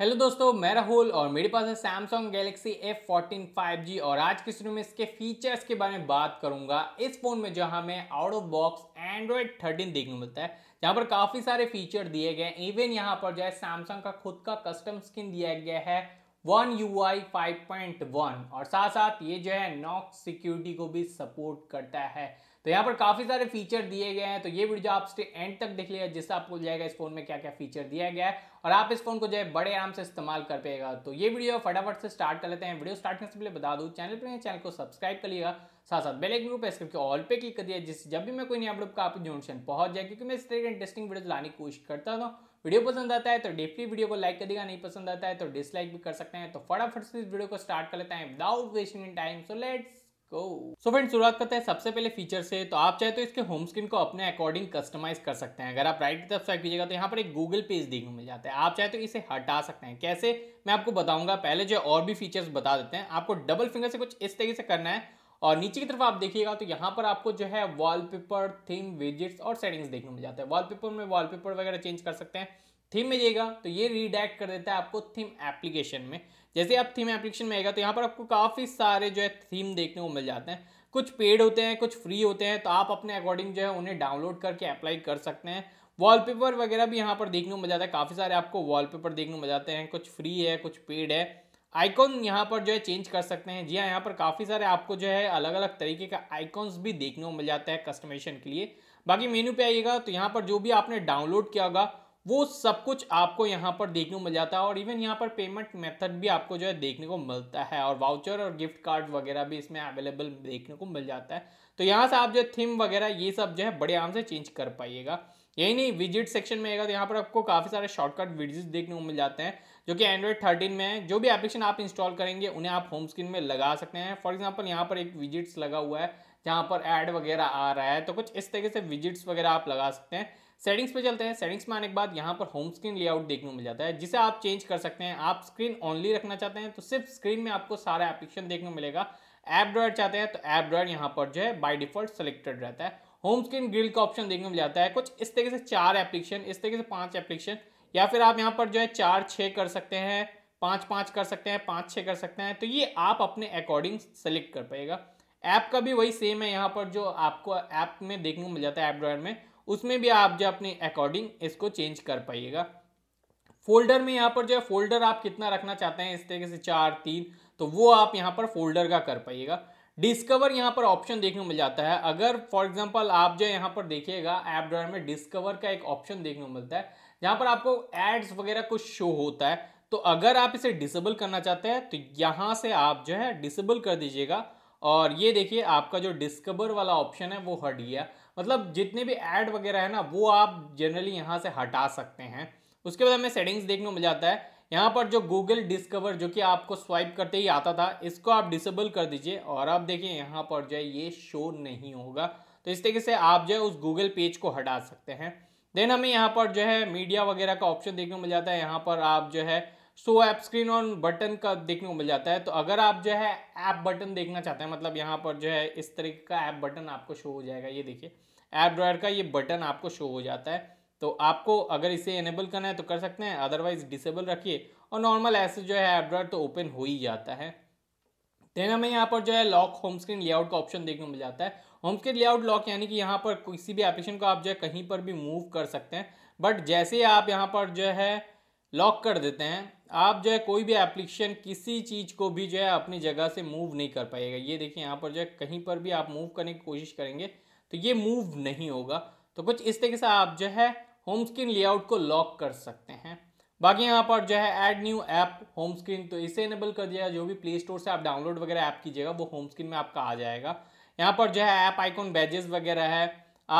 hello दोस्तों मैं राहुल और मेरे पास है Samsung Galaxy F fourteen five G और आज के वीडियो में इसके फीचर्स के बारे में बात करूंगा इस फ़ोन में जहां हमें out of box Android thirteen देखने को मिलता है जहां पर काफ़ी सारे फीचर दिए गए हैं इवन यहां पर जो है सैमसंग का खुद का कस्टम स्किन दिया गया है one U I five point one और साथ साथ ये जो है नॉक सिक्योरिटी को भी सपोर्ट करता है तो यहाँ पर काफ़ी सारे फीचर दिए गए हैं तो ये वीडियो आप एंड तक देख लिया जिससे आपको जाएगा इस फोन में क्या क्या फीचर दिया गया है और आप इस फोन को जो है बड़े आराम से इस्तेमाल कर पेगा तो ये वीडियो फटाफट से स्टार्ट कर लेते हैं वीडियो स्टार्ट करने से पहले बता दूँ चैनल पर चैनल को सब्सक्राइब कर लिएगा साथ साथ बेल ग्रुप एस करके ऑल पे क्लिक कर दिया जिससे जब भी मैं कोई नया अपडेट का आपको जोशन पहुंच जाए क्योंकि मैं इस तरह के इंटरेस्टिंग वीडियो लाने की कोशिश करता हूँ वीडियो पसंद आता है तो डेफली वीडियो को लाइक कर देगा नहीं पसंद आता है तो डिसलाइक भी कर सकते हैं तो फटाफट से इस वीडियो को स्टार्ट कर लेते हैं without wasting time so let's go so friend शुरुआत करते हैं सबसे पहले फीचर से तो आप चाहे तो इसके होम स्क्रीन को अपने अकॉर्डिंग कस्टमाइज कर सकते हैं अगर आप राइट की तरफ स्वाइप कीजिएगा तो यहाँ पर एक गूगल पेज देखने मिल जाता है आप चाहे तो इसे हटा सकते हैं कैसे मैं आपको बताऊंगा पहले जो और भी फीचर्स बता देते हैं आपको डबल फिंगर से कुछ इस तरीके से करना है और नीचे की तरफ आप देखिएगा तो यहाँ पर आपको जो है वॉलपेपर थीम विजिट्स और सेटिंग्स देखने मिल जाता है वॉलपेपर में वॉलपेपर वगैरह चेंज कर सकते हैं थीम में जाइएगा तो ये रिडायरेक्ट कर देता है आपको थीम एप्लीकेशन में जैसे आप थीम एप्लीकेशन में आएगा तो यहाँ पर आपको काफ़ी सारे जो है थीम देखने को मिल जाते हैं कुछ पेड होते हैं कुछ फ्री होते हैं तो आप अपने अकॉर्डिंग जो है उन्हें डाउनलोड करके अप्लाई कर सकते हैं वॉलपेपर वगैरह भी यहाँ पर देखने को मिल जाता है काफ़ी सारे आपको वॉलपेपर देखने को मिल जाते हैं कुछ फ्री है कुछ पेड है आइकॉन यहाँ पर जो है चेंज कर सकते हैं जी हाँ यहाँ पर काफ़ी सारे आपको जो है अलग अलग तरीके का आइकॉन्स भी देखने को मिल जाता है कस्टमेशन के लिए बाकी मेन्यू पे आइएगा तो यहाँ पर जो भी आपने डाउनलोड किया होगा वो सब कुछ आपको यहाँ पर देखने को मिल जाता है और इवन यहाँ पर पेमेंट मेथड भी आपको जो है देखने को मिलता है और वाउचर और गिफ्ट कार्ड वगैरह भी इसमें अवेलेबल देखने को मिल जाता है तो यहाँ से आप जो थीम वगैरह ये सब जो है बड़े आराम से चेंज कर पाइएगा यही नहीं विजिट सेक्शन में आएगा तो यहाँ पर आपको काफ़ी सारे शॉर्टकट विजिट देखने को मिल जाते हैं जो कि एंड्रॉयड थर्टीन में है जो भी एप्लीकेशन आप इंस्टॉल करेंगे उन्हें आप होम स्क्रीन में लगा सकते हैं फॉर एग्जाम्पल यहाँ पर एक विजिट्स लगा हुआ है जहाँ पर एड वगैरह आ रहा है तो कुछ इस तरीके से विजिट्स वगैरह आप लगा सकते हैं सेटिंग्स पे चलते हैं सेटिंग्स में आने के बाद यहाँ पर होम स्क्रीन लेआउट देखने को मिल जाता है जिसे आप चेंज कर सकते हैं आप स्क्रीन ऑनली रखना चाहते हैं तो सिर्फ स्क्रीन में आपको सारा एप्लीकेशन देखने को मिलेगा ऐप ड्रॉयर चाहते हैं तो ऐप ड्रॉयर यहाँ पर जो है बाई डिफॉल्ट सेलेक्टेड रहता है होम स्क्रीन ग्रिल का ऑप्शन देखने को मिल जाता है कुछ इस तरीके से चार एप्लीकेशन इस तरीके से पाँच एप्लीकेशन या फिर आप यहाँ पर जो है चार छः कर सकते हैं पाँच पाँच कर सकते हैं पाँच छः कर सकते हैं तो ये आप अपने अकॉर्डिंग सेलेक्ट कर पाएगा ऐप का भी वही सेम है यहाँ पर जो आपको ऐप में देखने को मिल जाता है ऐप ड्रॉयर में उसमें भी आप जो अपने अकॉर्डिंग इसको चेंज कर पाइएगा फोल्डर में यहाँ पर जो है फोल्डर आप कितना रखना चाहते हैं इस तरीके से चार तीन तो वो आप यहाँ पर फोल्डर का कर पाइएगा डिस्कवर यहाँ पर ऑप्शन देखने को मिल जाता है अगर फॉर एग्जांपल आप जो यहाँ पर देखिएगा ऐप ड्रॉयर में डिस्कवर का एक ऑप्शन देखने को मिलता है जहाँ पर आपको एड्स वगैरह कुछ शो होता है तो अगर आप इसे डिसेबल करना चाहते हैं तो यहाँ से आप जो है डिसेबल कर दीजिएगा और ये देखिए आपका जो डिस्कवर वाला ऑप्शन है वो हट गया मतलब जितने भी ऐड वगैरह है ना वो आप जनरली यहाँ से हटा सकते हैं उसके बाद हमें सेटिंग्स देखने को मिल जाता है यहाँ पर जो गूगल डिस्कवर जो कि आपको स्वाइप करते ही आता था इसको आप डिसेबल कर दीजिए और आप देखिए यहाँ पर जो है ये शो नहीं होगा तो इस तरीके से आप जो है उस गूगल पेज को हटा सकते हैं देन हमें यहाँ पर जो है मीडिया वगैरह का ऑप्शन देखने को मिल जाता है यहाँ पर आप जो है so app screen on button का देखने को मिल जाता है तो अगर आप जो है ऐप बटन देखना चाहते हैं मतलब यहाँ पर जो है इस तरीके का ऐप बटन आपको शो हो जाएगा ये देखिए ऐप ड्रॉयर का ये बटन आपको शो हो जाता है तो आपको अगर इसे इनेबल करना है तो कर सकते हैं अदरवाइज डिसेबल रखिए और नॉर्मल ऐसे जो है ऐप ड्रॉयर तो ओपन हो ही जाता है देन हमें यहाँ पर जो है लॉक होम स्क्रीन लेआउट का ऑप्शन देखने को मिल जाता है होम स्क्रीन लेआउट लॉक यानी कि यहाँ पर किसी भी एप्लीकेशन को आप जो है कहीं पर भी मूव कर सकते हैं बट जैसे आप यहाँ पर जो है लॉक कर देते हैं आप जो है कोई भी एप्लीकेशन किसी चीज़ को भी जो है अपनी जगह से मूव नहीं कर पाएगा ये देखिए यहाँ पर जो है कहीं पर भी आप मूव करने की कोशिश करेंगे तो ये मूव नहीं होगा तो कुछ इस तरीके से आप जो है होम स्क्रीन लेआउट को लॉक कर सकते हैं बाकी यहाँ पर जो है add new app home screen तो इसे इनेबल कर दिया जो भी प्ले स्टोर से आप डाउनलोड वगैरह ऐप कीजिएगा वो होम स्क्रीन में आपका आ जाएगा यहाँ पर जो है ऐप आइकॉन बैजेस वगैरह है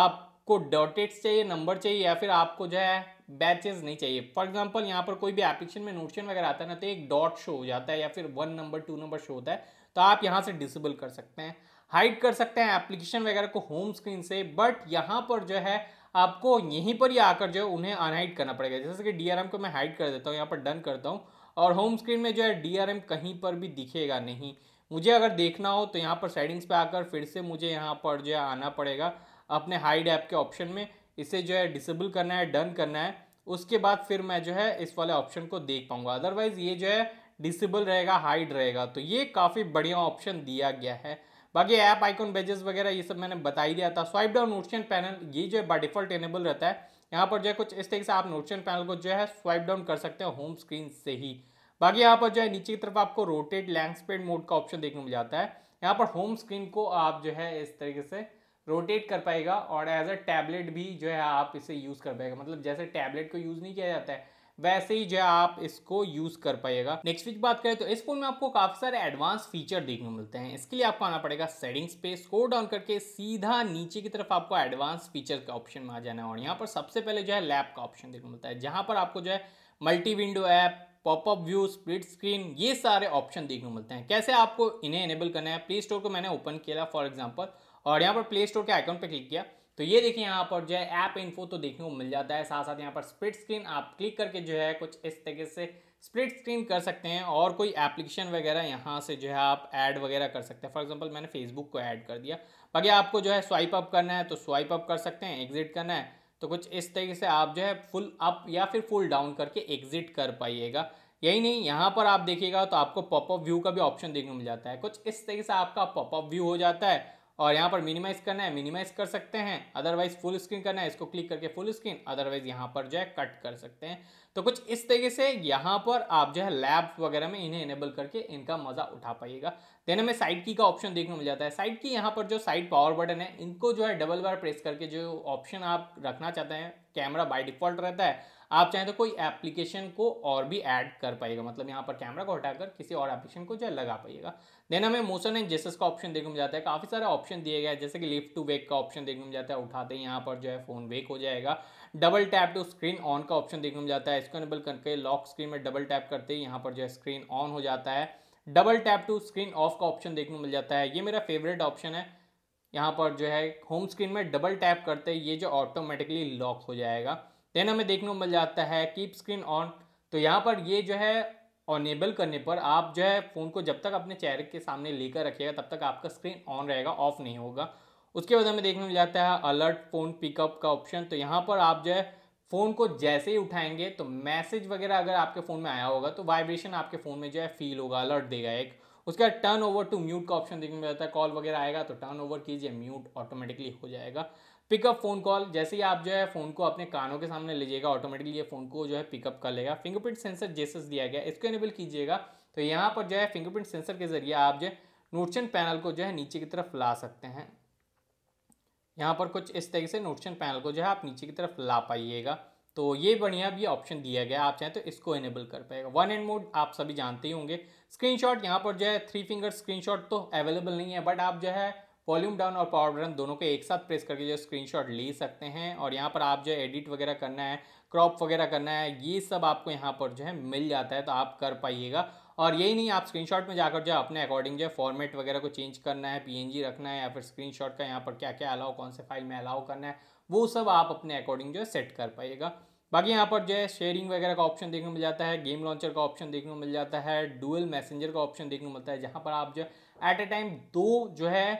आपको डॉटेट्स चाहिए नंबर चाहिए या फिर आपको जो है बैचेज नहीं चाहिए फॉर एग्जाम्पल यहाँ पर कोई भी एप्लीकेशन में नोशन वगैरह आता है ना तो एक डॉट शो हो जाता है या फिर one number two number show होता है तो आप यहाँ से डिसेबल कर सकते हैं हाइड कर सकते हैं एप्लीकेशन वगैरह को होम स्क्रीन से बट यहाँ पर जो है आपको यहीं पर ही आकर जो है उन्हें अनहाइड करना पड़ेगा जैसे कि डी को मैं हाइड कर देता हूँ यहाँ पर डन करता हूँ और होम स्क्रीन में जो है डी कहीं पर भी दिखेगा नहीं मुझे अगर देखना हो तो यहाँ पर सेटिंग्स पे आकर फिर से मुझे यहाँ पर जो है आना पड़ेगा अपने हाइड ऐप के ऑप्शन में इसे जो है डिसेबल करना है डन करना है उसके बाद फिर मैं जो है इस वाले ऑप्शन को देख पाऊंगा अदरवाइज ये जो है डिसेबल रहेगा हाइड रहेगा तो ये काफ़ी बढ़िया ऑप्शन दिया गया है बाकी ऐप आइकॉन बेजेस वगैरह ये सब मैंने बता ही दिया था स्वाइप डाउन नोटशन पैनल ये जो है बाई डिफॉल्ट एनेबल रहता है यहाँ पर जो है कुछ इस तरीके से आप नोटशन पैनल को जो है स्वाइप डाउन कर सकते हैं होम स्क्रीन से ही बाकी यहाँ पर जो है नीचे की तरफ आपको रोटेट लैंग स्पेड मोड का ऑप्शन देखने को मिल जाता है यहाँ पर होम स्क्रीन को आप जो है इस तरीके से रोटेट कर पाएगा और एज अ टैबलेट भी जो है आप इसे यूज़ कर पाएगा मतलब जैसे टैबलेट को यूज़ नहीं किया जाता है वैसे ही जो है आप इसको यूज कर पाएगा नेक्स्ट वीक बात करें तो इस फोन में आपको काफी सारे एडवांस फीचर देखने मिलते हैं इसके लिए आपको आना पड़ेगा सेटिंग्स पे स्कोर डाउन करके सीधा नीचे की तरफ आपको एडवांस फीचर का ऑप्शन में आ जाना है और यहाँ पर सबसे पहले जो है लैब का ऑप्शन देखने को मिलता है जहाँ पर आपको जो है multi window app popup view split screen ये सारे ऑप्शन देखने मिलते हैं कैसे आपको इन्हें इनेबल करना है प्ले स्टोर को मैंने ओपन किया फॉर एग्जाम्पल और यहाँ पर प्ले स्टोर के आइकन पर क्लिक किया तो ये देखिए यहाँ पर जो है ऐप इन्फो तो देखने को मिल जाता है साथ साथ यहाँ पर स्प्लिट स्क्रीन आप क्लिक करके जो है कुछ इस तरीके से स्प्लिट स्क्रीन कर सकते हैं और कोई एप्लीकेशन वगैरह यहाँ से जो है आप ऐड वगैरह कर सकते हैं फॉर एग्जांपल मैंने फेसबुक को ऐड कर दिया बाकी आपको जो है स्वाइप अप करना है तो स्वाइप अप कर सकते हैं एग्जिट करना है तो कुछ इस तरीके से आप जो है फुल अप या फिर फुल डाउन करके एग्जिट कर पाइएगा यही नहीं यहाँ पर आप देखिएगा तो आपको पॉपअप व्यू का भी ऑप्शन देखने को मिल जाता है कुछ इस तरीके से आपका पॉपअप व्यू हो जाता है और यहाँ पर मिनिमाइज करना है मिनिमाइज कर सकते हैं अदरवाइज फुल स्क्रीन करना है इसको क्लिक करके फुल स्क्रीन अदरवाइज यहाँ पर जो है कट कर सकते हैं तो कुछ इस तरीके से यहाँ पर आप जो है लैब वगैरह में इन्हें इनेबल करके इनका मज़ा उठा पाइएगा देन हमें साइड की का ऑप्शन देखने मिल जाता है साइड की यहाँ पर जो साइड पावर बटन है इनको जो है डबल बार प्रेस करके जो ऑप्शन आप रखना चाहते हैं कैमरा बाई डिफॉल्ट रहता है आप चाहें तो कोई एप्लीकेशन को और भी ऐड कर पाएगा मतलब यहाँ पर कैमरा को हटाकर किसी और एप्लीकेशन को जो लगा पाइएगा देन हमें मोशन एंड जेसस का ऑप्शन देखने में जाता है काफ़ी सारे ऑप्शन दिए गए हैं जैसे कि लिफ्ट टू वेक का ऑप्शन देखने में जाता है उठाते ही यहाँ पर जो है फ़ोन वेक हो जाएगा double tap to screen on का ऑप्शन देखने में जाता है इसको एनेबल करके लॉक स्क्रीन में डबल टैप करते ही यहाँ पर जो है स्क्रीन ऑन हो जाता है double tap to screen off का ऑप्शन देखने को मिल जाता है ये मेरा फेवरेट ऑप्शन है यहाँ पर जो है होम स्क्रीन में डबल टैप करते ही ये जो ऑटोमेटिकली लॉक हो जाएगा देन हमें देखने को मिल जाता है कीप स्क्रीन ऑन तो यहाँ पर ये जो है ऑनेबल करने पर आप जो है फ़ोन को जब तक अपने चेहरे के सामने लेकर रखिएगा तब तक आपका स्क्रीन ऑन रहेगा ऑफ नहीं होगा उसके बाद हमें देखने को मिल जाता है अलर्ट फ़ोन पिकअप का ऑप्शन तो यहाँ पर आप जो है फ़ोन को जैसे ही उठाएंगे तो मैसेज वगैरह अगर आपके फ़ोन में आया होगा तो वाइब्रेशन आपके फ़ोन में जो है फील होगा अलर्ट देगा एक उसके बाद टर्न ओवर टू म्यूट का ऑप्शन देखने को मिल जाता है कॉल वगैरह आएगा तो टर्न ओवर कीजिए म्यूट ऑटोमेटिकली हो जाएगा पिकअप फोन कॉल जैसे ही आप जो है फोन को अपने कानों के सामने लीजिएगा ऑटोमेटिकली ये फोन को जो है पिकअप कर लेगा फिंगरप्रिंट सेंसर जेसस दिया गया इसको एनेबल कीजिएगा तो यहाँ पर जो है फिंगरप्रिंट सेंसर के जरिए आप जो है नोटशन पैनल को जो है नीचे की तरफ ला सकते हैं यहाँ पर कुछ इस तरीके से नोटचन पैनल को जो है आप नीचे की तरफ ला पाइएगा तो ये बढ़िया भी ऑप्शन दिया गया आप चाहें तो इसको इनेबल कर पाएगा वन एंड मोड आप सभी जानते ही होंगे स्क्रीनशॉट यहाँ पर जो है थ्री फिंगर स्क्रीनशॉट तो अवेलेबल नहीं है बट आप जो है वॉल्यूम डाउन और पावर बटन दोनों को एक साथ प्रेस करके जो स्क्रीनशॉट ले सकते हैं और यहाँ पर आप जो एडिट वगैरह करना है क्रॉप वगैरह करना है ये सब आपको यहाँ पर जो है मिल जाता है तो आप कर पाइएगा और यही नहीं आप स्क्रीनशॉट में जाकर जो अपने अकॉर्डिंग जो है फॉर्मेट वगैरह को चेंज करना है पीएनजी रखना है या फिर स्क्रीनशॉट का यहाँ पर क्या क्या अलाउ कौन से फाइल में अलाउ करना है वो सब आप अपने अकॉर्डिंग जो है सेट कर पाइएगा बाकी यहाँ पर जो है शेयरिंग वगैरह का ऑप्शन देखने को मिल जाता है गेम लॉन्चर का ऑप्शन देखने को मिल जाता है डुअल मैसेंजर का ऑप्शन देखने को मिलता है जहाँ पर आप जो एट ए टाइम दो जो है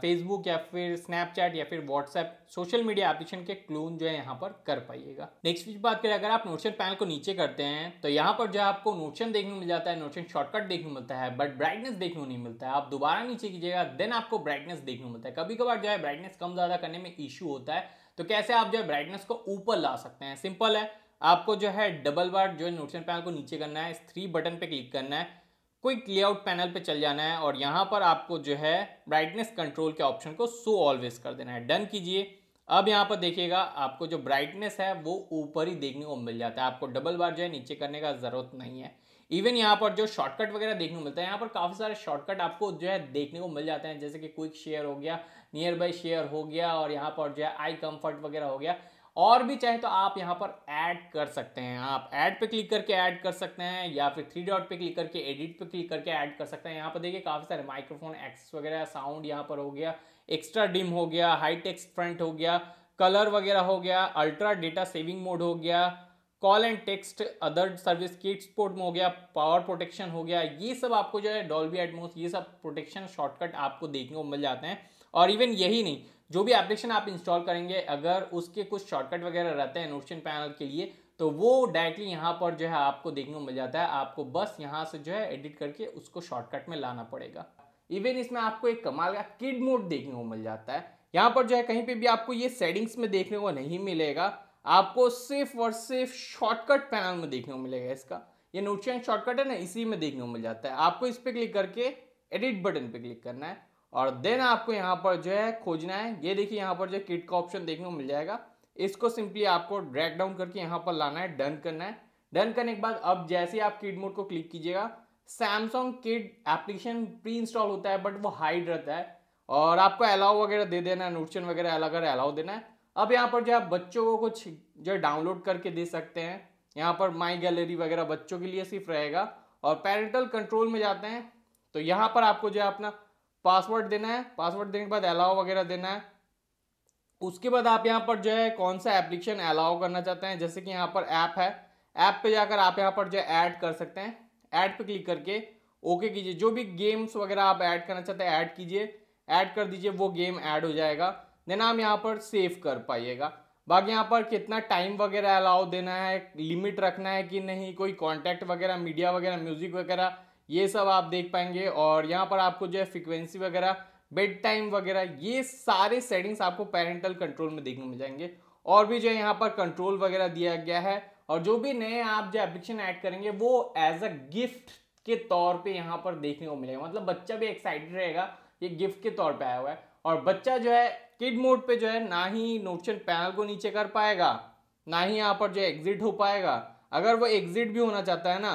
फेसबुक या फिर स्नैपचैट या फिर व्हाट्सएप सोशल मीडिया एप्लीकेशन के क्लोन जो है यहाँ पर कर पाइएगा नेक्स्ट चीज बात करें अगर आप नोटशन पैनल को नीचे करते हैं तो यहाँ पर जो है आपको नोटशन देखने को मिल जाता है नोटशन शॉर्टकट देखने को मिलता है बट ब्राइटनेस देखने को नहीं मिलता है आप दोबारा नीचे कीजिएगा देन आपको ब्राइटनेस देखने को मिलता है कभी कभार जो है ब्राइटनेस कम ज़्यादा करने में इशू होता है तो कैसे आप जो है ब्राइटनेस को ऊपर ला सकते हैं सिंपल है आपको जो है डबल बार जो है नोटशन पैनल को नीचे करना है इस थ्री बटन पे क्लिक करना है क्विक लेआउट पैनल पे चल जाना है और यहाँ पर आपको जो है ब्राइटनेस कंट्रोल के ऑप्शन को सो ऑलवेज कर देना है डन कीजिए अब यहाँ पर देखिएगा आपको जो ब्राइटनेस है वो ऊपर ही देखने को मिल जाता है आपको डबल बार जो है नीचे करने का ज़रूरत नहीं है इवन यहाँ पर जो शॉर्टकट वगैरह देखने को मिलता है यहाँ पर काफ़ी सारे शॉर्टकट आपको जो है देखने को मिल जाते हैं जैसे कि क्विक शेयर हो गया नियर बाई शेयर हो गया और यहाँ पर जो है आई कंफर्ट वगैरह हो गया और भी चाहे तो आप यहाँ पर ऐड कर सकते हैं आप ऐड पे क्लिक करके ऐड कर सकते हैं या फिर थ्री डॉट पे क्लिक करके एडिट पे क्लिक करके ऐड कर सकते हैं यहाँ पर देखिए काफ़ी सारे माइक्रोफोन एक्सेस वगैरह साउंड यहाँ पर हो गया एक्स्ट्रा डिम हो गया हाई टेक्स फ्रंट हो गया कलर वगैरह हो गया अल्ट्रा डेटा सेविंग मोड हो गया call and text other service kit support में हो गया पावर प्रोटेक्शन हो गया ये सब आपको जो है डॉल्बी एटमोस ये सब प्रोटेक्शन शॉर्टकट आपको देखने को मिल जाते हैं और इवन यही नहीं जो भी एप्लीकेशन आप इंस्टॉल करेंगे अगर उसके कुछ शॉर्टकट वगैरह रहते हैं नोशन पैनल के लिए तो वो डायरेक्टली यहाँ पर जो है आपको देखने को मिल जाता है आपको बस यहाँ से जो है एडिट करके उसको शॉर्टकट में लाना पड़ेगा इवन इसमें आपको एक कमाल का किड मोड देखने को मिल जाता है यहाँ पर जो है कहीं पे भी आपको ये सेटिंग्स में देखने को नहीं मिलेगा आपको सिर्फ और सिर्फ शॉर्टकट पैनल में देखने को मिलेगा इसका ये नोटशन शॉर्टकट है ना इसी में देखने को मिल जाता है आपको इस पर क्लिक करके एडिट बटन पे क्लिक करना है और देन आपको यहाँ पर जो है खोजना है ये देखिए यहाँ पर जो किट का ऑप्शन देखने को मिल जाएगा इसको सिंपली आपको ड्रैग डाउन करके यहाँ पर लाना है डन करना है डन करने के बाद अब जैसे ही आप किड मोड को क्लिक कीजिएगा Samsung kid application pre install होता है बट वो हाइड रहता है और आपको अलाउ वगैरह दे देना है नोटचन वगैरह अलग अगर अलाउ देना है अब यहाँ पर जो आप बच्चों को कुछ जो डाउनलोड करके दे सकते हैं यहाँ पर माई गैलरी वगैरह बच्चों के लिए सिर्फ रहेगा और पेरेंटल कंट्रोल में जाते हैं तो यहाँ पर आपको जो है अपना पासवर्ड देना है पासवर्ड देने के बाद अलाव वगैरह देना है उसके बाद आप यहाँ पर जो है कौन सा एप्लीकेशन अलाउ करना चाहते हैं जैसे कि यहाँ पर ऐप है ऐप पे जाकर आप यहाँ पर जो है ऐड कर सकते हैं ऐड पे क्लिक करके ओके कीजिए जो भी गेम्स वगैरह आप ऐड करना चाहते हैं ऐड कीजिए ऐड कर दीजिए वो गेम ऐड हो जाएगा देन आप यहाँ पर सेव कर पाइएगा बाकी यहाँ पर कितना टाइम वगैरह अलाउ देना है लिमिट रखना है कि नहीं कोई कॉन्टैक्ट वगैरह मीडिया वगैरह म्यूज़िक वगैरह ये सब आप देख पाएंगे और यहाँ पर आपको जो है फ्रिक्वेंसी वगैरह बेड टाइम वगैरह ये सारे सेटिंग्स आपको पेरेंटल कंट्रोल में देखने मिल जाएंगे और भी जो है यहाँ पर कंट्रोल वगैरह दिया गया है और जो भी नए आप जो एप्लीकेशन ऐड करेंगे वो एज अ गिफ्ट के तौर पे यहाँ पर देखने को मिलेगा मतलब बच्चा भी एक्साइटेड रहेगा ये गिफ्ट के तौर पे आया हुआ है और बच्चा जो है किड मोड पे जो है ना ही नोटशन पैनल को नीचे कर पाएगा ना ही यहाँ पर जो है एग्जिट हो पाएगा अगर वो एग्जिट भी होना चाहता है ना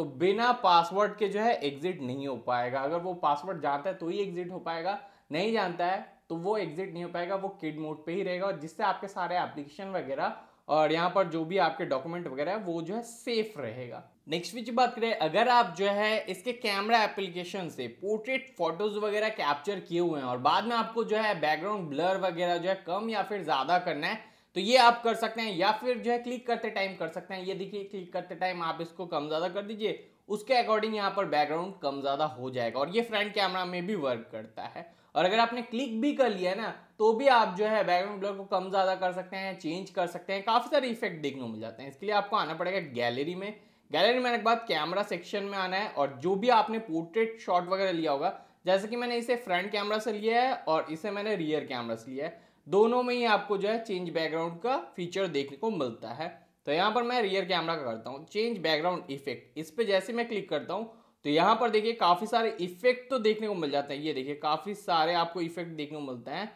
तो बिना पासवर्ड के जो है एग्जिट नहीं हो पाएगा अगर वो पासवर्ड जानता है तो ही एग्जिट हो पाएगा नहीं जानता है तो वो एग्जिट नहीं हो पाएगा वो किड मोड पे ही रहेगा और जिससे आपके सारे एप्लीकेशन वगैरह और यहाँ पर जो भी आपके डॉक्यूमेंट वगैरह है वो जो है सेफ रहेगा नेक्स्ट विच बात करें अगर आप जो है इसके कैमरा एप्लीकेशन से पोर्ट्रेट फोटोज वगैरह कैप्चर किए हुए हैं और बाद में आपको जो है बैकग्राउंड ब्लर वगैरह जो है कम या फिर ज़्यादा करना है तो ये आप कर सकते हैं या फिर जो है क्लिक करते टाइम कर सकते हैं ये देखिए क्लिक करते टाइम आप इसको कम ज़्यादा कर दीजिए उसके अकॉर्डिंग यहाँ पर बैकग्राउंड कम ज़्यादा हो जाएगा और ये फ्रंट कैमरा में भी वर्क करता है और अगर आपने क्लिक भी कर लिया ना तो भी आप जो है बैकग्राउंड ब्लर को कम ज़्यादा कर सकते हैं चेंज कर सकते हैं काफ़ी सारे इफेक्ट देखने को मिल जाते हैं इसके लिए आपको आना पड़ेगा गैलरी में गैलरी में आने के बाद कैमरा सेक्शन में आना है और जो भी आपने पोर्ट्रेट शॉट वगैरह लिया होगा जैसे कि मैंने इसे फ्रंट कैमरा से लिया है और इसे मैंने रियर कैमरा से लिया है दोनों में ही आपको जो है चेंज बैकग्राउंड का फीचर देखने को मिलता है तो यहाँ पर मैं रियर कैमरा का करता हूँ चेंज बैकग्राउंड इफेक्ट इस पर जैसे मैं क्लिक करता हूँ तो यहाँ पर देखिए काफ़ी सारे इफेक्ट तो देखने को मिल जाते हैं ये देखिए काफ़ी सारे आपको इफेक्ट देखने को मिलते हैं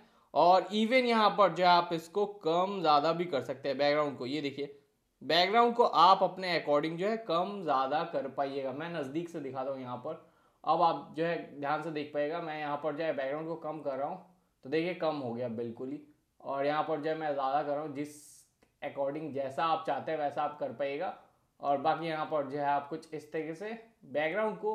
और इवन यहाँ पर जो है आप इसको कम ज़्यादा भी कर सकते हैं बैकग्राउंड को ये देखिए बैकग्राउंड को आप अपने अकॉर्डिंग जो है कम ज़्यादा कर पाइएगा मैं नज़दीक से दिखाता हूँ यहाँ पर अब आप जो है ध्यान से देख पाएगा मैं यहाँ पर जो है बैकग्राउंड को कम कर रहा हूँ तो देखिए कम हो गया बिल्कुल ही और यहाँ पर जो है मैं ज़्यादा कर रहा हूँ जिस अकॉर्डिंग जैसा आप चाहते हैं वैसा आप कर पाएगा और बाकी यहाँ पर जो है आप कुछ इस तरीके से बैकग्राउंड को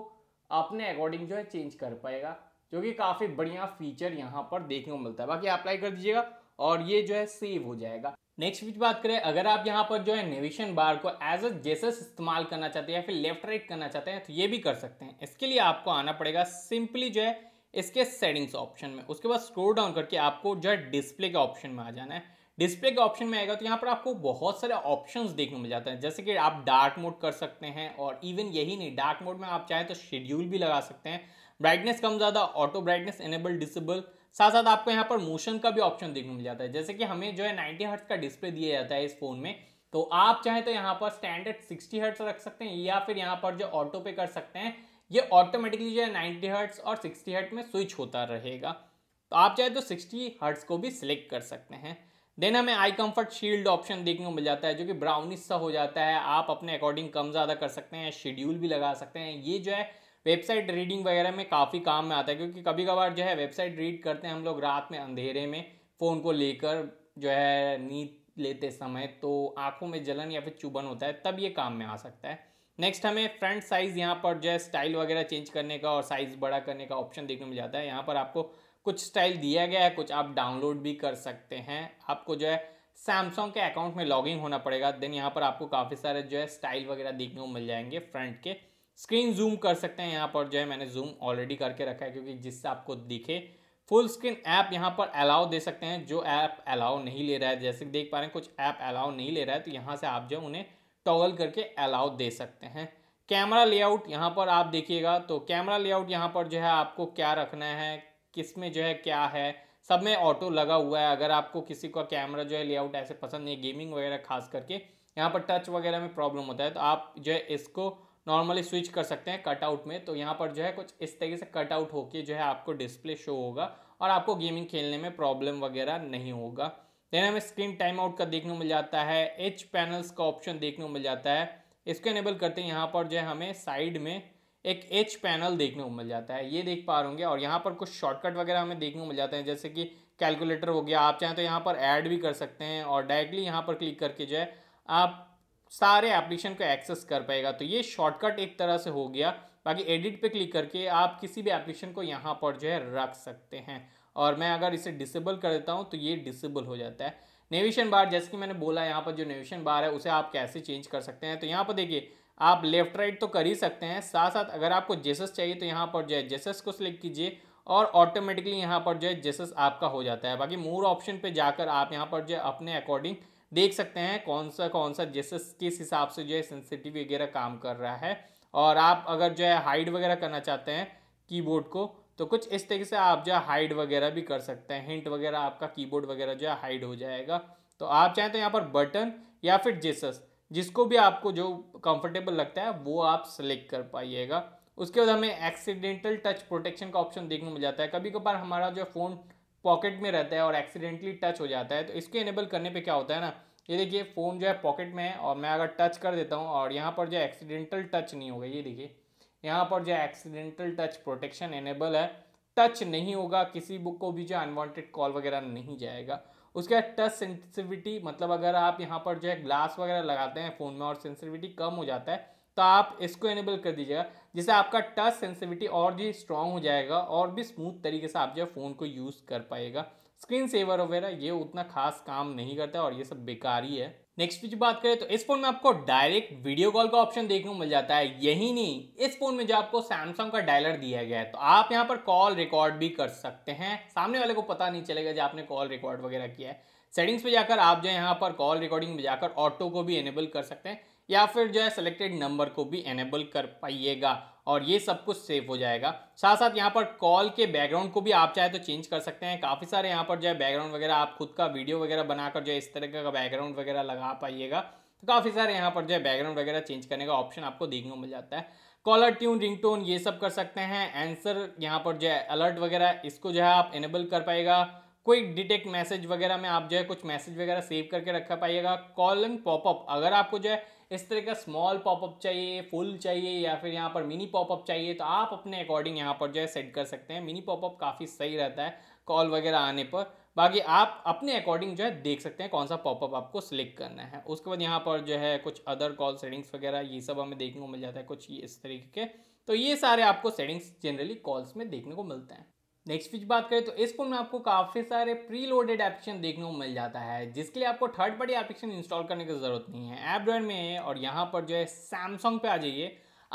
अपने अकॉर्डिंग जो है चेंज कर पाएगा जो कि काफ़ी बढ़िया फीचर यहाँ पर देखने को मिलता है बाकी अप्लाई कर दीजिएगा और ये जो है सेव हो जाएगा नेक्स्ट बीच बात करें अगर आप यहाँ पर जो है नेविशन बार को एज अ जेसस इस्तेमाल करना चाहते हैं या फिर लेफ्ट राइट करना चाहते हैं तो ये भी कर सकते हैं इसके लिए आपको आना पड़ेगा सिंपली जो है इसके सेटिंग्स ऑप्शन में उसके बाद स्क्रोल डाउन करके आपको जो है डिस्प्ले के ऑप्शन में आ जाना है डिस्प्ले के ऑप्शन में आएगा तो यहाँ पर आपको बहुत सारे ऑप्शंस देखने मिल जाते हैं जैसे कि आप डार्क मोड कर सकते हैं और इवन यही नहीं डार्क मोड में आप चाहें तो शेड्यूल भी लगा सकते हैं ब्राइटनेस कम ज़्यादा ऑटो ब्राइटनेस इनेबल डिसेबल साथ साथ आपको यहाँ पर मोशन का भी ऑप्शन देखने मिल जाता है जैसे कि हमें जो है नाइन्टी हर्ट्स का डिस्प्ले दिया जाता है इस फोन में तो आप चाहें तो यहाँ पर स्टैंडर्ड सिक्सटी हर्ट्स रख सकते हैं या फिर यहाँ पर जो ऑटो पे कर सकते हैं ये ऑटोमेटिकली जो है नाइन्टी हर्ट्स और सिक्सटी हर्ट में स्विच होता रहेगा तो आप चाहे तो सिक्सटी हर्ट्स को भी सिलेक्ट कर सकते हैं देन हमें आई कम्फर्ट शील्ड ऑप्शन देखने को मिल जाता है जो कि ब्राउनिश सा हो जाता है आप अपने अकॉर्डिंग कम ज़्यादा कर सकते हैं शेड्यूल भी लगा सकते हैं ये जो है वेबसाइट रीडिंग वगैरह में काफ़ी काम में आता है क्योंकि कभी कभार जो है वेबसाइट रीड करते हैं हम लोग रात में अंधेरे में फ़ोन को लेकर जो है नींद लेते समय तो आँखों में जलन या फिर चुभन होता है तब ये काम में आ सकता है नेक्स्ट हमें फ्रंट साइज़ यहाँ पर जो है स्टाइल वगैरह चेंज करने का और साइज़ बड़ा करने का ऑप्शन देखने में जाता है यहाँ पर आपको कुछ स्टाइल दिया गया है कुछ आप डाउनलोड भी कर सकते हैं आपको जो है सैमसंग के अकाउंट में लॉगिन होना पड़ेगा देन यहाँ पर आपको काफ़ी सारे जो है स्टाइल वगैरह देखने को मिल जाएंगे फ्रंट के स्क्रीन जूम कर सकते हैं यहाँ पर जो है मैंने जूम ऑलरेडी करके रखा है क्योंकि जिससे आपको दिखे फुल स्क्रीन ऐप यहाँ पर अलाउ दे सकते हैं जो ऐप अलाउ नहीं ले रहा है जैसे देख पा रहे हैं कुछ ऐप अलाउ नहीं ले रहा है तो यहाँ से आप जो उन्हें टॉगल करके अलाउ दे सकते हैं कैमरा लेआउट यहाँ पर आप देखिएगा तो कैमरा लेआउट यहाँ पर जो है आपको क्या रखना है किस में जो है क्या है सब में ऑटो लगा हुआ है अगर आपको किसी का कैमरा जो है लेआउट ऐसे पसंद नहीं है गेमिंग वगैरह खास करके यहाँ पर टच वगैरह में प्रॉब्लम होता है तो आप जो है इसको नॉर्मली स्विच कर सकते हैं कटआउट में तो यहाँ पर जो है कुछ इस तरीके से कटआउट होके जो है आपको डिस्प्ले शो होगा और आपको गेमिंग खेलने में प्रॉब्लम वगैरह नहीं होगा देन हमें स्क्रीन टाइम आउट का देखने को मिल जाता है एच पैनल्स का ऑप्शन देखने को मिल जाता है इसको इनेबल करते हैं यहाँ पर जो है हमें साइड में एक एच पैनल देखने को मिल जाता है ये देख पा रहे और यहाँ पर कुछ शॉर्टकट वगैरह हमें देखने को मिल जाते हैं जैसे कि कैलकुलेटर हो गया आप चाहें तो यहाँ पर ऐड भी कर सकते हैं और डायरेक्टली यहाँ पर क्लिक करके जो है आप सारे एप्लीकेशन को एक्सेस कर पाएगा तो ये शॉर्टकट एक तरह से हो गया बाकी एडिट पे क्लिक करके आप किसी भी एप्लीकेशन को यहाँ पर जो है रख सकते हैं और मैं अगर इसे डिसेबल कर देता हूँ तो ये डिसेबल हो जाता है नेविशन बार जैसे कि मैंने बोला यहाँ पर जो नेविशन बार है उसे आप कैसे चेंज कर सकते हैं तो यहाँ पर देखिए आप लेफ्ट राइट तो कर ही सकते हैं साथ साथ अगर आपको जेसस चाहिए तो यहाँ पर जो है जेसस को सिलेक्ट कीजिए और ऑटोमेटिकली यहाँ पर जो है जेसस आपका हो जाता है बाकी मोर ऑप्शन पे जाकर आप यहाँ पर जो है अपने अकॉर्डिंग देख सकते हैं कौन सा कौन सा जेसस किस हिसाब से जो है सेंसिटिव वगैरह काम कर रहा है और आप अगर जो है हाइड वगैरह करना चाहते हैं कीबोर्ड को तो कुछ इस तरीके से आप जो है हाइड वगैरह भी कर सकते हैं हिंट वगैरह आपका कीबोर्ड वगैरह जो है हाइड हो जाएगा तो आप चाहें तो यहाँ पर बटन या फिर जेसस जिसको भी आपको जो कंफर्टेबल लगता है वो आप सेलेक्ट कर पाइएगा उसके बाद हमें एक्सीडेंटल टच प्रोटेक्शन का ऑप्शन देखने मिल जाता है कभी कभार हमारा जो फ़ोन पॉकेट में रहता है और एक्सीडेंटली टच हो जाता है तो इसके इनेबल करने पर क्या होता है ना ये देखिए फ़ोन जो है पॉकेट में है और मैं अगर टच कर देता हूँ और यहाँ पर जो एक्सीडेंटल टच नहीं होगा ये देखिए यहाँ पर जो एक्सीडेंटल टच प्रोटेक्शन एनेबल है टच नहीं होगा किसी बुक को भी जो अनवांटेड कॉल वगैरह नहीं जाएगा उसके बाद टच सेंसिटिविटी मतलब अगर आप यहाँ पर जो है ग्लास वगैरह लगाते हैं फ़ोन में और सेंसिटिविटी कम हो जाता है तो आप इसको इनेबल कर दीजिएगा जिससे आपका टच सेंसिटिविटी और भी स्ट्रांग हो जाएगा और भी स्मूथ तरीके से आप जो है फ़ोन को यूज़ कर पाएगा स्क्रीन सेवर वगैरह ये उतना खास काम नहीं करता और ये सब बेकार ही है नेक्स्ट की बात करें तो इस फोन में आपको डायरेक्ट वीडियो कॉल का ऑप्शन देखने को मिल जाता है यही नहीं इस फोन में जो आपको सैमसंग का डायलर दिया गया है तो आप यहाँ पर कॉल रिकॉर्ड भी कर सकते हैं सामने वाले को पता नहीं चलेगा जो आपने कॉल रिकॉर्ड वगैरह किया है सेटिंग्स पे जाकर आप जो यहाँ पर कॉल रिकॉर्डिंग में जाकर ऑटो को भी एनेबल कर सकते हैं या फिर जो है सिलेक्टेड नंबर को भी एनेबल कर पाइएगा और ये सब कुछ सेव हो जाएगा साथ साथ यहाँ पर कॉल के बैकग्राउंड को भी आप चाहे तो चेंज कर सकते हैं काफ़ी सारे यहाँ पर जो है बैकग्राउंड वगैरह आप खुद का वीडियो वगैरह बनाकर जो है इस तरह का बैकग्राउंड वगैरह लगा पाइएगा तो काफ़ी सारे यहाँ पर जो है बैकग्राउंड वगैरह चेंज करने का ऑप्शन आपको देखने को मिल जाता है कॉलर ट्यून रिंगटोन ये सब कर सकते हैं आंसर यहाँ पर जो है अलर्ट वगैरह इसको जो है आप इनेबल कर पाएगा कोई डिटेक्ट मैसेज वगैरह में आप जो है कुछ मैसेज वगैरह सेव करके रखा पाइएगा कॉलिंग पॉपअप अगर आपको जो है इस तरह का स्मॉल पॉपअप चाहिए फुल चाहिए या फिर यहाँ पर मिनी पॉपअप चाहिए तो आप अपने अकॉर्डिंग यहाँ पर जो है सेट कर सकते हैं मिनी पॉपअप काफ़ी सही रहता है कॉल वगैरह आने पर बाकी आप अपने अकॉर्डिंग जो है देख सकते हैं कौन सा पॉपअप आपको सिलेक्ट करना है उसके बाद यहाँ पर जो है कुछ अदर कॉल सेटिंग्स वगैरह ये सब हमें देखने को मिल जाता है कुछ इस तरीके के तो ये सारे आपको सेटिंग्स जनरली कॉल्स में देखने को मिलते हैं नेक्स्ट फीचर बात करें तो इस फोन में आपको काफ़ी सारे प्री लोडेड एप्लीकेशन देखने को मिल जाता है जिसके लिए आपको थर्ड पार्टी एप्लीकेशन इंस्टॉल करने की ज़रूरत नहीं है ऐप ड्रॉयर में है और यहाँ पर जो है सैमसंग पे आ जाइए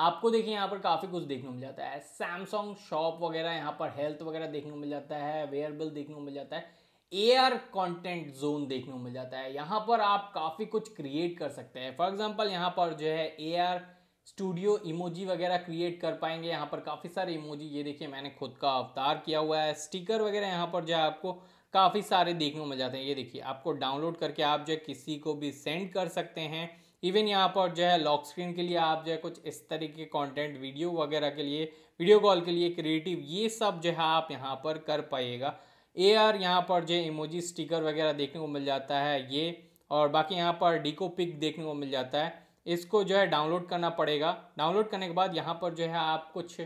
आपको देखिए यहाँ पर काफ़ी कुछ देखने को मिल जाता है सैमसंग शॉप वगैरह यहाँ पर हेल्थ वगैरह देखने को मिल जाता है वेयरबल देखने को मिल जाता है एयर कॉन्टेंट जोन देखने को मिल जाता है यहाँ पर आप काफ़ी कुछ क्रिएट कर सकते हैं फॉर एग्जाम्पल यहाँ पर जो है एयर स्टूडियो इमोजी वगैरह क्रिएट कर पाएंगे यहाँ पर काफ़ी सारे इमोजी ये देखिए मैंने खुद का अवतार किया हुआ है स्टिकर वगैरह यहाँ पर जो है आपको काफ़ी सारे देखने को मिल जाते हैं ये देखिए आपको डाउनलोड करके आप जो है किसी को भी सेंड कर सकते हैं इवन यहाँ पर जो है लॉक स्क्रीन के लिए आप जो है कुछ इस तरीके के कॉन्टेंट वीडियो वगैरह के लिए वीडियो कॉल के लिए क्रिएटिव ये सब जो है आप यहाँ पर कर पाइएगा ए आर यहाँ पर जो इमोजी स्टिकर वगैरह देखने को मिल जाता है ये और बाकी यहाँ पर डिको पिक देखने को मिल जाता है इसको जो है डाउनलोड करना पड़ेगा डाउनलोड करने के बाद यहाँ पर जो है आप कुछ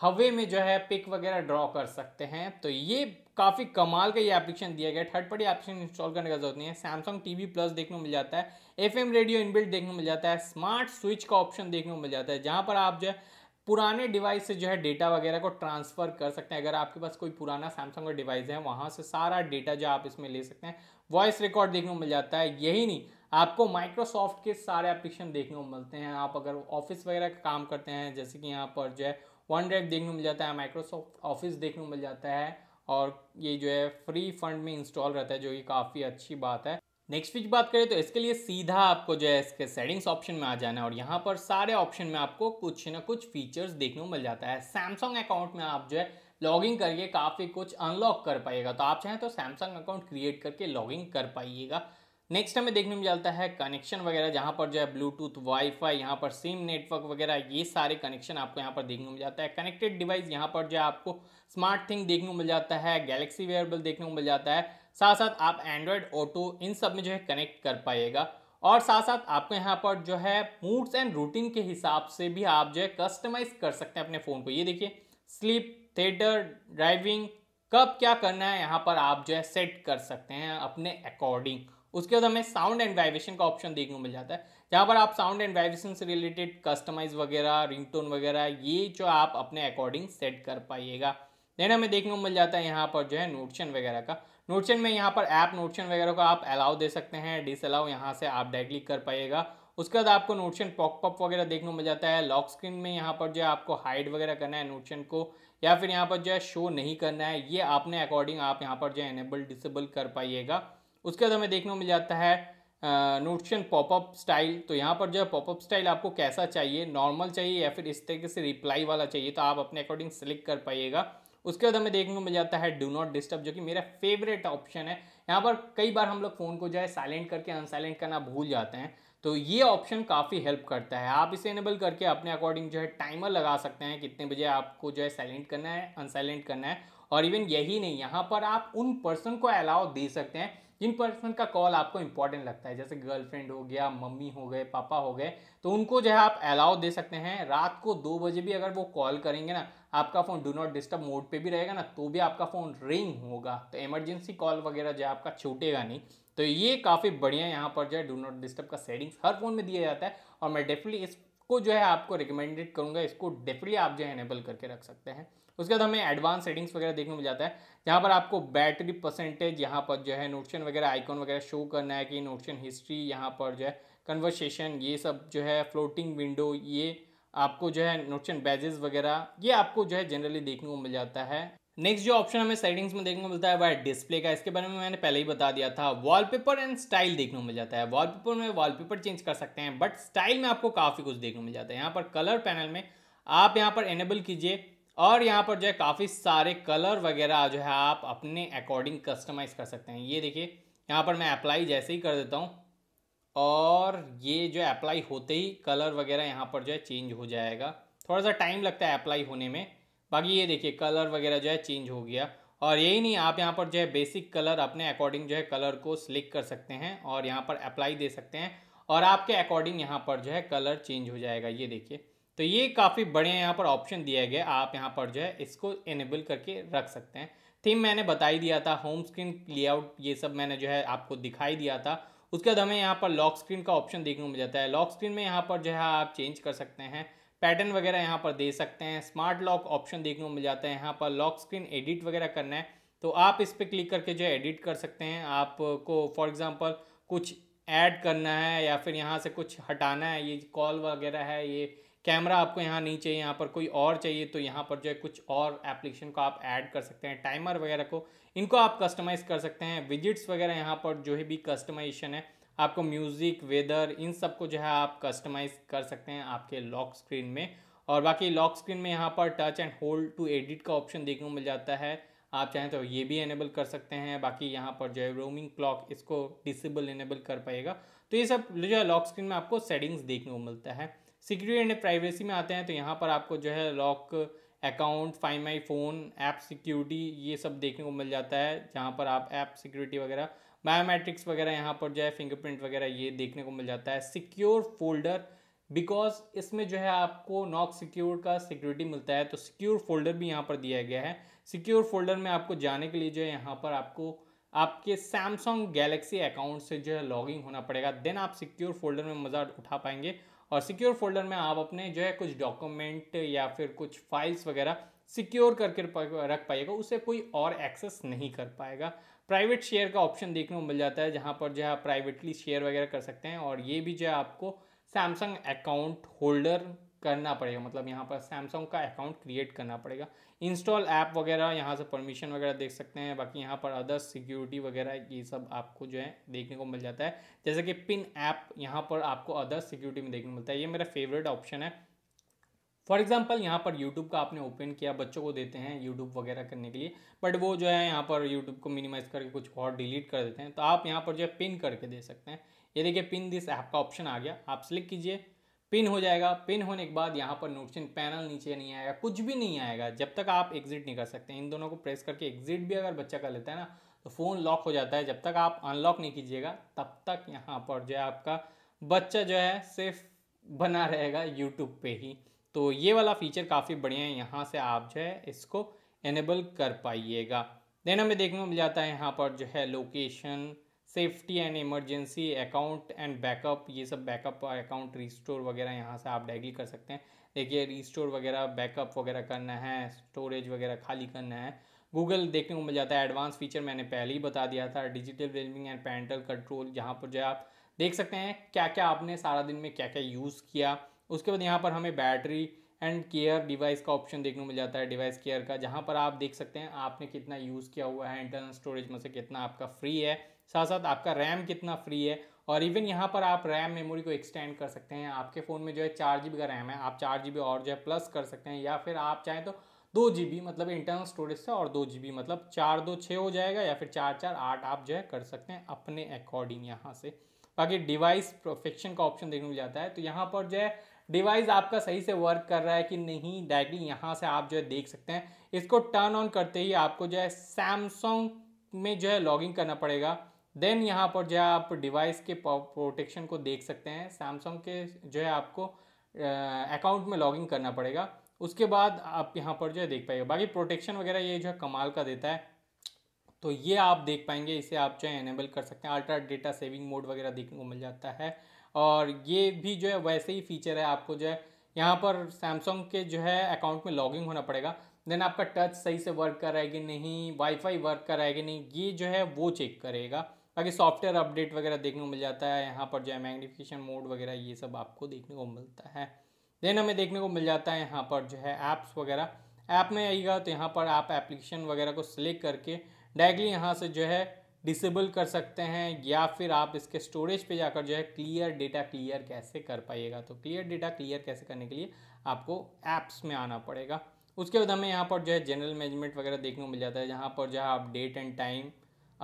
हवे में जो है पिक वगैरह ड्रॉ कर सकते हैं तो ये काफ़ी कमाल का ये एप्लीकेशन दिया गया थर्ड पार्टी एप्लीकेशन इंस्टॉल करने का जरूरत नहीं है सैमसंग टीवी प्लस देखने को मिल जाता है एफएम रेडियो इनबिल्ट देखने को मिल जाता है स्मार्ट स्विच का ऑप्शन देखने को मिल जाता है जहाँ पर आप जो है पुराने डिवाइस से जो है डेटा वगैरह को ट्रांसफ़र कर सकते हैं अगर आपके पास कोई पुराना सैमसंग का डिवाइस है वहाँ से सारा डेटा जो आप इसमें ले सकते हैं वॉइस रिकॉर्ड देखने को मिल जाता है यही नहीं आपको माइक्रोसॉफ्ट के सारे एप्लीकेशन देखने को मिलते हैं आप अगर ऑफिस वगैरह का काम करते हैं जैसे कि यहाँ पर जो है वन ड्राइव देखने को मिल जाता है माइक्रोसॉफ्ट ऑफिस देखने को मिल जाता है और ये जो है फ्री फंड में इंस्टॉल रहता है जो कि काफ़ी अच्छी बात है नेक्स्ट फिच बात करें तो इसके लिए सीधा आपको जो है इसके सेटिंग्स ऑप्शन में आ जाना है और यहाँ पर सारे ऑप्शन में आपको कुछ ना कुछ फीचर्स देखने को मिल जाता है सैमसंग अकाउंट में आप जो है लॉगिंग करके काफ़ी कुछ अनलॉक कर पाइएगा तो आप चाहें तो सैमसंग अकाउंट क्रिएट करके लॉगिंग कर पाइएगा नेक्स्ट हमें देखने में जाता है कनेक्शन वगैरह जहाँ पर जो है ब्लूटूथ वाईफाई यहाँ पर सिम नेटवर्क वगैरह ये सारे कनेक्शन आपको यहाँ पर देखने को मिल जाता है कनेक्टेड डिवाइस यहाँ पर जो है आपको स्मार्ट थिंग देखने को मिल जाता है गैलेक्सी वेयरबल देखने को मिल जाता है साथ साथ आप एंड्रॉयड ऑटो इन सब में जो है कनेक्ट कर पाएगा और साथ साथ आपको यहाँ पर जो है मूड्स एंड रूटीन के हिसाब से भी आप जो है कस्टमाइज कर सकते हैं अपने फ़ोन को ये देखिए स्लीप थिएटर ड्राइविंग कब क्या करना है यहाँ पर आप जो है सेट कर सकते हैं अपने अकॉर्डिंग उसके बाद हमें साउंड एंड वाइब्रेशन का ऑप्शन देखने को मिल जाता है जहाँ पर आप साउंड एंड वाइब्रेशन से रिलेटेड कस्टमाइज वगैरह रिंगटोन वगैरह ये जो आप अपने अकॉर्डिंग सेट कर पाइएगा देन हमें देखने को मिल जाता है यहाँ पर जो है नोटशन वगैरह का नोटशन में यहाँ पर ऐप नोटशन वगैरह को आप अलाउ दे सकते हैं डिस अलाउ यहाँ से आप डायरेक्टली कर पाइएगा उसके बाद आपको नोटशन पॉकअप वगैरह देखने को मिल जाता है लॉक स्क्रीन में यहाँ पर जो है आपको हाइड वगैरह करना है नोटशन को या फिर यहाँ पर जो है शो नहीं करना है ये अपने अकॉर्डिंग आप यहाँ पर जो है इनेबल डिसेबल कर पाइएगा उसके बाद हमें देखने को मिल जाता है नोटशन पॉपअप स्टाइल तो यहाँ पर जो है पॉपअप स्टाइल आपको कैसा चाहिए नॉर्मल चाहिए या फिर इस तरीके से रिप्लाई वाला चाहिए तो आप अपने अकॉर्डिंग सेलेक्ट कर पाइएगा उसके बाद हमें देखने को मिल जाता है डू नॉट डिस्टर्ब जो कि मेरा फेवरेट ऑप्शन है यहाँ पर कई बार हम लोग फ़ोन को जो है साइलेंट करके अनसाइलेंट करना भूल जाते हैं तो ये ऑप्शन काफ़ी हेल्प करता है आप इसे इनेबल करके अपने अकॉर्डिंग जो है टाइमर लगा सकते हैं कितने बजे आपको जो है साइलेंट करना है अनसाइलेंट करना है और इवन यही नहीं यहाँ पर आप उन पर्सन को अलाव दे सकते हैं जिन पर्सन का कॉल आपको इंपॉर्टेंट लगता है जैसे गर्लफ्रेंड हो गया मम्मी हो गए पापा हो गए तो उनको जो है आप अलाउ दे सकते हैं रात को दो बजे भी अगर वो कॉल करेंगे ना आपका phone do not disturb mode पे भी रहेगा ना तो भी आपका फ़ोन रिंग होगा तो इमरजेंसी कॉल वगैरह जो है आपका छूटेगा नहीं तो ये काफ़ी बढ़िया यहाँ पर जो है डू नॉट डिस्टर्ब का सेटिंग्स हर फ़ोन में दिया जाता है और मैं डेफिनेटली इसको जो है आपको रिकमेंडेड करूँगा इसको डेफिनेटली आप जो है एनेबल करके रख सकते हैं उसके बाद हमें एडवांस सेटिंग्स वगैरह देखने को मिल जाता है जहाँ पर आपको बैटरी परसेंटेज यहाँ पर जो है नोटशन वगैरह आइकॉन वगैरह शो करना है कि नोटशन हिस्ट्री यहाँ पर जो है कन्वर्सेशन ये सब जो है फ्लोटिंग विंडो ये आपको जो है नोटशन बैजेस वगैरह ये आपको जो है जनरली देखने को मिल जाता है नेक्स्ट जो ऑप्शन हमें सेटिंग्स में देखने को मिलता है वह डिस्प्ले का इसके बारे में मैंने पहले ही बता दिया था वॉलपेपर एंड स्टाइल देखने को मिल जाता है वॉलपेपर में वॉलपेपर चेंज कर सकते हैं बट स्टाइल में आपको काफ़ी कुछ देखने को मिल जाता है यहाँ पर कलर पैनल में आप यहाँ पर एनेबल कीजिए और यहाँ पर जो है काफ़ी सारे कलर वगैरह जो है आप अपने अकॉर्डिंग कस्टमाइज़ कर सकते हैं ये देखिए यहाँ पर मैं अप्लाई जैसे ही कर देता हूँ और ये जो अप्लाई होते ही कलर वगैरह यहाँ पर जो है चेंज हो जाएगा थोड़ा सा टाइम लगता है अप्लाई होने में बाकी ये देखिए कलर वगैरह जो है चेंज हो गया और यही नहीं आप यहाँ पर जो है बेसिक कलर अपने अकॉर्डिंग जो है कलर को सिलेक्ट कर सकते हैं और यहाँ पर अप्लाई दे सकते हैं और आपके अकॉर्डिंग यहाँ पर जो है कलर चेंज हो जाएगा ये देखिए तो ये काफ़ी बढ़िया यहाँ पर ऑप्शन दिया गया आप यहाँ पर जो है इसको इनेबल करके रख सकते हैं थीम मैंने बताई दिया था होम स्क्रीन लेआउट ये सब मैंने जो है आपको दिखाई दिया था उसके बाद हमें यहाँ पर लॉक स्क्रीन का ऑप्शन देखने को मिल जाता है लॉक स्क्रीन में यहाँ पर जो है आप चेंज कर सकते हैं पैटर्न वगैरह यहाँ पर दे सकते हैं स्मार्ट लॉक ऑप्शन देखने को मिल जाता है यहाँ पर लॉक स्क्रीन एडिट वगैरह करना है तो आप इस पर क्लिक करके जो है एडिट कर सकते हैं आपको फॉर एग्ज़ाम्पल कुछ ऐड करना है या फिर यहाँ से कुछ हटाना है ये कॉल वगैरह है ये कैमरा आपको यहाँ नहीं चाहिए यहाँ पर कोई और चाहिए तो यहाँ पर जो है कुछ और एप्लीकेशन को आप ऐड कर सकते हैं टाइमर वगैरह को इनको आप कस्टमाइज़ कर सकते हैं विजिट्स वगैरह यहाँ पर जो है भी कस्टमाइजेशन है आपको म्यूज़िक वेदर इन सब को जो है आप कस्टमाइज़ कर सकते हैं आपके लॉक स्क्रीन में और बाकी लॉक स्क्रीन में यहाँ पर touch and hold to edit का ऑप्शन देखने को मिल जाता है आप चाहें तो ये भी एनेबल कर सकते हैं बाकी यहाँ पर जो है रोमिंग क्लॉक इसको डिसेबल इनेबल कर पाएगा तो ये सब जो है लॉक स्क्रीन में आपको सेटिंग्स देखने को मिलता है सिक्योरिटी एंड प्राइवेसी में आते हैं तो यहाँ पर आपको जो है lock account find my phone app security ये सब देखने को मिल जाता है जहाँ पर आप ऐप सिक्योरिटी वगैरह बायोमेट्रिक्स वगैरह यहाँ पर जो है फिंगरप्रिंट वगैरह ये देखने को मिल जाता है सिक्योर फोल्डर बिकॉज इसमें जो है आपको नॉक सिक्योर का सिक्योरिटी मिलता है तो सिक्योर फोल्डर भी यहाँ पर दिया गया है सिक्योर फोल्डर में आपको जाने के लिए जो है यहाँ पर आपको आपके सैमसंग गैलेक्सी अकाउंट से जो है लॉगिंग होना पड़ेगा देन आप सिक्योर फोल्डर में मज़ा उठा पाएंगे और सिक्योर फोल्डर में आप अपने जो है कुछ डॉक्यूमेंट या फिर कुछ फाइल्स वगैरह सिक्योर करके रख पाएगा उसे कोई और एक्सेस नहीं कर पाएगा प्राइवेट शेयर का ऑप्शन देखने को मिल जाता है जहाँ पर जो है प्राइवेटली शेयर वगैरह कर सकते हैं और ये भी जो है आपको सैमसंग अकाउंट होल्डर करना पड़ेगा मतलब यहाँ पर सैमसंग का अकाउंट क्रिएट करना पड़ेगा इंस्टॉल ऐप वगैरह यहाँ से परमिशन वगैरह देख सकते हैं बाकी यहाँ पर अदर सिक्योरिटी वगैरह ये सब आपको जो है देखने को मिल जाता है जैसे कि पिन ऐप यहाँ पर आपको अदर सिक्योरिटी में देखने को मिलता है ये मेरा फेवरेट ऑप्शन है फॉर एग्जाम्पल यहाँ पर यूट्यूब का आपने ओपन किया बच्चों को देते हैं यूट्यूब वगैरह करने के लिए बट वो जो है यहाँ पर यूट्यूब को मिनिमाइज करके कुछ और डिलीट कर देते हैं तो आप यहाँ पर जो है पिन करके दे सकते हैं ये देखिए पिन दिस ऐप का ऑप्शन आ गया आप सेलेक्ट कीजिए पिन हो जाएगा पिन होने के बाद यहाँ पर नोटिशन पैनल नीचे नहीं आएगा कुछ भी नहीं आएगा जब तक आप एग्जिट नहीं कर सकते इन दोनों को प्रेस करके एग्जिट भी अगर बच्चा कर लेता है ना तो फ़ोन लॉक हो जाता है जब तक आप अनलॉक नहीं कीजिएगा तब तक यहाँ पर जो है आपका बच्चा जो है सिर्फ बना रहेगा यूट्यूब पे ही तो ये वाला फीचर काफ़ी बढ़िया है यहाँ से आप जो है इसको एनेबल कर पाइएगा देन हमें देखने को मिल जाता है यहाँ पर जो है location safety and emergency account and backup ये सब बैकअप अकाउंट रिस्टोर वगैरह यहाँ से आप डायरेक्टली कर सकते हैं देखिए रिस्टोर वगैरह बैकअप वगैरह करना है स्टोरेज वगैरह खाली करना है गूगल देखने को मिल जाता है एडवांस फीचर मैंने पहले ही बता दिया था digital wellbeing and parental control जहाँ पर जो है आप देख सकते हैं क्या क्या आपने सारा दिन में क्या क्या यूज़ किया उसके बाद यहाँ पर हमें बैटरी एंड केयर डिवाइस का ऑप्शन देखने को मिल जाता है डिवाइस केयर का जहाँ पर आप देख सकते हैं आपने कितना यूज़ किया हुआ है इंटरनल स्टोरेज में से कितना आपका फ्री है साथ साथ आपका रैम कितना फ्री है और इवन यहाँ पर आप रैम मेमोरी को एक्सटेंड कर सकते हैं आपके फ़ोन में जो है चार जी का रैम है आप चार जी और जो है प्लस कर सकते हैं या फिर आप चाहें तो दो जी बी मतलब इंटरनल स्टोरेज से और दो जी बी मतलब चार दो छः हो जाएगा या फिर चार चार आठ आप जो है कर सकते हैं अपने अकॉर्डिंग यहाँ से बाकी डिवाइस प्रोफेक्शन का ऑप्शन देखने मिल जाता है तो यहाँ पर जो है डिवाइस आपका सही से वर्क कर रहा है कि नहीं डायरेक्टली यहाँ से आप जो है देख सकते हैं इसको टर्न ऑन करते ही आपको जो है सैमसंग में जो है लॉगिंग करना पड़ेगा देन यहाँ पर जो है आप डिवाइस के प्रोटेक्शन को देख सकते हैं सैमसंग के जो है आपको अकाउंट में लॉगिन करना पड़ेगा उसके बाद आप यहाँ पर जो है देख पाएंगे बाकी प्रोटेक्शन वगैरह ये जो है कमाल का देता है तो ये आप देख पाएंगे इसे आप जो है इनेबल कर सकते हैं अल्ट्रा डेटा सेविंग मोड वगैरह देखने को मिल जाता है और ये भी जो है वैसे ही फीचर है आपको जो है यहाँ पर सैमसंग के जो है अकाउंट में लॉगिंग होना पड़ेगा देन आपका टच सही से वर्क कर रहा है कि नहीं वाईफाई वर्क कर रहा है कि नहीं ये जो है वो चेक करेगा बाकी सॉफ्टवेयर अपडेट वगैरह देखने को मिल जाता है यहाँ पर जो है मैग्नीफिकेशन मोड वगैरह ये सब आपको देखने को मिलता है देन हमें देखने को मिल जाता है यहाँ पर जो है ऐप्स वगैरह ऐप में आएगा तो यहाँ पर आप एप्लीकेशन वगैरह को सिलेक्ट करके डायरेक्टली यहाँ से जो है डिसेबल कर सकते हैं या फिर आप इसके स्टोरेज पे जाकर जो है क्लियर डेटा क्लियर कैसे कर पाइएगा तो क्लियर डेटा क्लियर कैसे करने के लिए आपको ऐप्स में आना पड़ेगा उसके बाद हमें यहाँ पर जो है जनरल मैनेजमेंट वगैरह देखने को मिल जाता है जहाँ पर जो है आप डेट एंड टाइम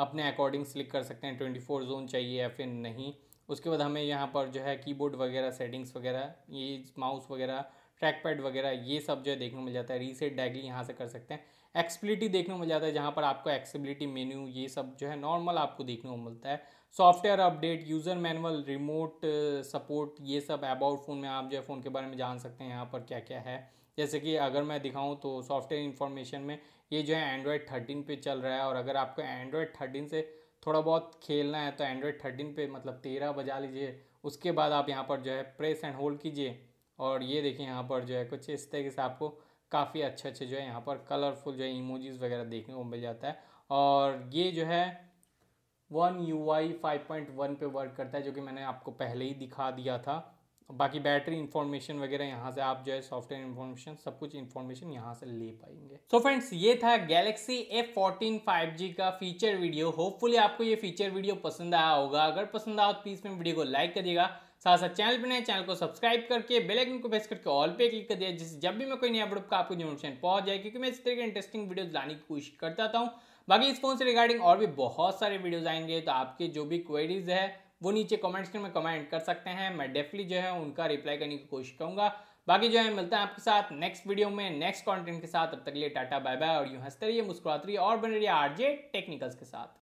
अपने अकॉर्डिंग सिलेक्ट कर सकते हैं ट्वेंटी फोर जोन चाहिए या फिर नहीं उसके बाद हमें यहाँ पर जो है कीबोर्ड वगैरह सेटिंग्स वगैरह ये माउस वगैरह ट्रैक पैड वगैरह ये सब जो है देखने को मिल जाता है रीसेट डायरेक्टली यहाँ से कर सकते हैं एक्सबिलिटी देखने को मिल जाता है जहाँ पर आपको एक्सिबिलिटी मेन्यू ये सब जो है नॉर्मल आपको देखने को मिलता है software update user manual remote support ये सब अबाउट फ़ोन में आप जो है फ़ोन के बारे में जान सकते हैं यहाँ पर क्या क्या है जैसे कि अगर मैं दिखाऊँ तो सॉफ्टवेयर इन्फॉर्मेशन में ये जो है एंड्रॉयड थर्टीन पे चल रहा है और अगर आपको एंड्रॉयड थर्टीन से थोड़ा बहुत खेलना है तो एंड्रॉयड थर्टीन पे मतलब तेरह बजा लीजिए उसके बाद आप यहाँ पर जो है प्रेस एंड होल्ड कीजिए और ये देखिए यहाँ पर जो है कुछ इस तरीके से आपको काफ़ी अच्छे अच्छे जो है यहाँ पर कलरफुल जो है इमोजीज़ वगैरह देखने को मिल जाता है और ये जो है one U I five point one पे वर्क करता है जो कि मैंने आपको पहले ही दिखा दिया था तो बाकी बैटरी इन्फॉर्मेशन वगैरह यहाँ से आप जो है सॉफ्टवेयर इन्फॉर्मेशन सब कुछ इन्फॉर्मेशन यहाँ से ले पाएंगे सो so फ्रेंड्स ये था Galaxy F fourteen five G का फीचर वीडियो होपफुली आपको ये फीचर वीडियो पसंद आया होगा अगर पसंद आया तो प्लीज़ मेरे वीडियो को लाइक करिएगा साथ साथ चैनल पर नए चैनल को सब्सक्राइब करके बेल आइकन को प्रेस करके ऑल पे क्लिक कर दिया जिससे जब भी मैं कोई नया अपडेट का आपको नोटिफिकेशन पहुंच जाए क्योंकि मैं इस तरह के इंटरेस्टिंग वीडियोस लाने की कोशिश करता था हूँ बाकी इस फोन से रिगार्डिंग और भी बहुत सारे वीडियोस आएंगे तो आपके जो भी क्वेरीज है वो नीचे कमेंट सेक्शन में कमेंट कर सकते हैं मैं डेफली जो है उनका रिप्लाई करने की कोशिश करूंगा बाकी जो है मिलता है आपके साथ नेक्स्ट वीडियो में नेक्स्ट कंटेंट के साथ अब तक लिए टाटा बाय बाय और यूँ हंसते रहिए मुस्कुराते रहिए और बने रहिए आरजे टेक्निकल्स के साथ